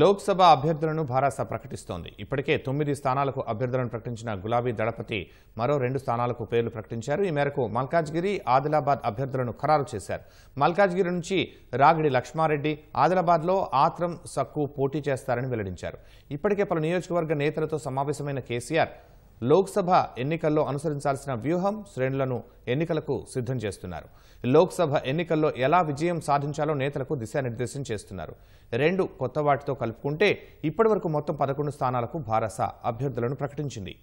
లోక్సభ అభ్యర్థులను భారాస ప్రకటిస్తోంది ఇప్పటికే తొమ్మిది స్థానాలకు అభ్యర్థులను ప్రకటించిన గులాబీ దళపతి మరో రెండు స్థానాలకు పేర్లు ప్రకటించారు ఈ మేరకు మల్కాజ్గిరి ఆదిలాబాద్ అభ్యర్థులను ఖరారు చేశారు మల్కాజ్గిరి నుంచి రాగిడి లక్ష్మారెడ్డి ఆదిలాబాద్లో ఆత్రం సక్కు పోటీ చేస్తారని వెల్లడించారు ఇప్పటికే పలు నియోజకవర్గ నేతలతో సమావేశమైన కేసీఆర్ లోక్సభ ఎన్నికల్లో అనుసరించాల్సిన వ్యూహం శ్రేణులను ఎన్నికలకు సిద్ధం చేస్తున్నారు లోక్సభ ఎన్నికల్లో ఎలా విజయం సాధించాలో నేతలకు దిశానిర్దేశం చేస్తున్నారు రెండు కొత్త వాటితో కలుపుకుంటే ఇప్పటివరకు మొత్తం పదకొండు స్థానాలకు భారస అభ్యర్థులను ప్రకటించింది